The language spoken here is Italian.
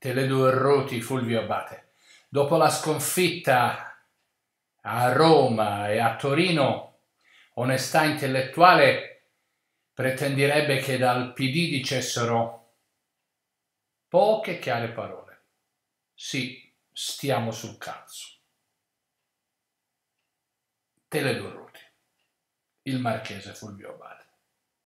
Teledo Erroti, Fulvio Abate. Dopo la sconfitta a Roma e a Torino, onestà intellettuale pretendirebbe che dal PD dicessero poche chiare parole. Sì, stiamo sul cazzo. Tele Teledo Erroti, il marchese Fulvio Abate.